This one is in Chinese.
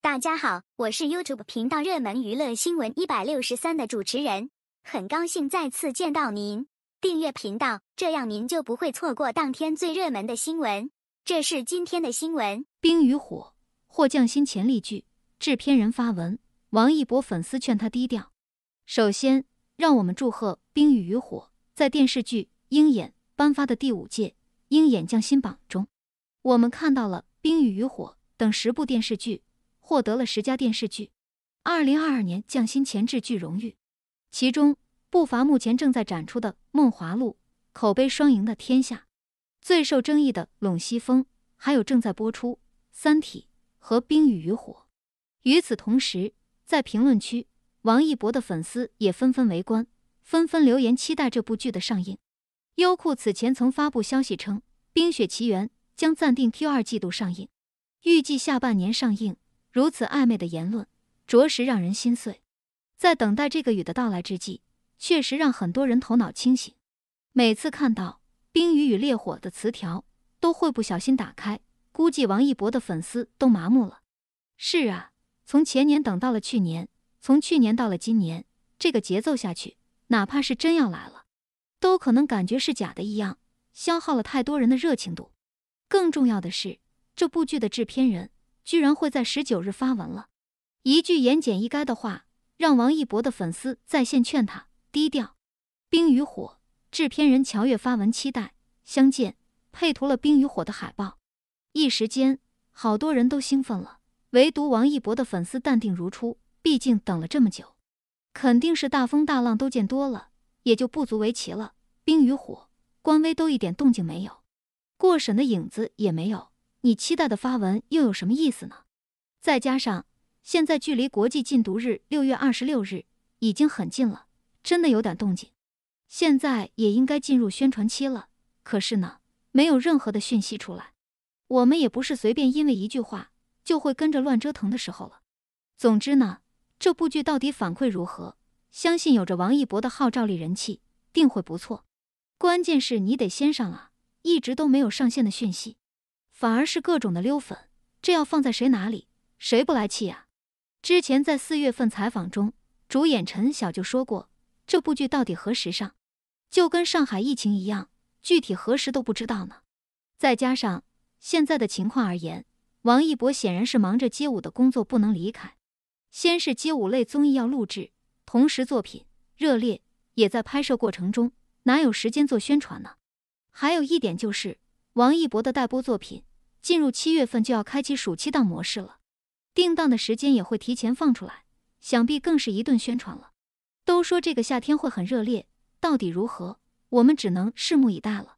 大家好，我是 YouTube 频道热门娱乐新闻一百六十三的主持人，很高兴再次见到您。订阅频道，这样您就不会错过当天最热门的新闻。这是今天的新闻，《冰与火》获匠心潜力剧，制片人发文，王一博粉丝劝他低调。首先，让我们祝贺《冰与火》在电视剧《鹰眼》颁发的第五届鹰眼匠心榜中，我们看到了《冰与火》等十部电视剧。获得了十佳电视剧，二零二二年匠心前置剧荣誉，其中不乏目前正在展出的《梦华录》、口碑双赢的《天下》、最受争议的《陇西风》，还有正在播出《三体》和《冰雨火》。与此同时，在评论区，王一博的粉丝也纷纷围观，纷纷留言期待这部剧的上映。优酷此前曾发布消息称，《冰雪奇缘》将暂定 Q 二季度上映，预计下半年上映。如此暧昧的言论，着实让人心碎。在等待这个雨的到来之际，确实让很多人头脑清醒。每次看到“冰雨与烈火”的词条，都会不小心打开。估计王一博的粉丝都麻木了。是啊，从前年等到了去年，从去年到了今年，这个节奏下去，哪怕是真要来了，都可能感觉是假的一样，消耗了太多人的热情度。更重要的是，这部剧的制片人。居然会在十九日发文了，一句言简意赅的话，让王一博的粉丝在线劝他低调。《冰与火》制片人乔越发文期待相见，配图了《冰与火》的海报。一时间，好多人都兴奋了，唯独王一博的粉丝淡定如初。毕竟等了这么久，肯定是大风大浪都见多了，也就不足为奇了。《冰与火》官微都一点动静没有，过审的影子也没有。你期待的发文又有什么意思呢？再加上现在距离国际禁毒日六月二十六日已经很近了，真的有点动静。现在也应该进入宣传期了，可是呢，没有任何的讯息出来。我们也不是随便因为一句话就会跟着乱折腾的时候了。总之呢，这部剧到底反馈如何？相信有着王一博的号召力，人气定会不错。关键是你得先上啊，一直都没有上线的讯息。反而是各种的溜粉，这要放在谁哪里，谁不来气啊？之前在四月份采访中，主演陈晓就说过，这部剧到底何时上，就跟上海疫情一样，具体何时都不知道呢。再加上现在的情况而言，王一博显然是忙着街舞的工作不能离开，先是街舞类综艺要录制，同时作品《热烈》也在拍摄过程中，哪有时间做宣传呢？还有一点就是王一博的待播作品。进入七月份就要开启暑期档模式了，定档的时间也会提前放出来，想必更是一顿宣传了。都说这个夏天会很热烈，到底如何，我们只能拭目以待了。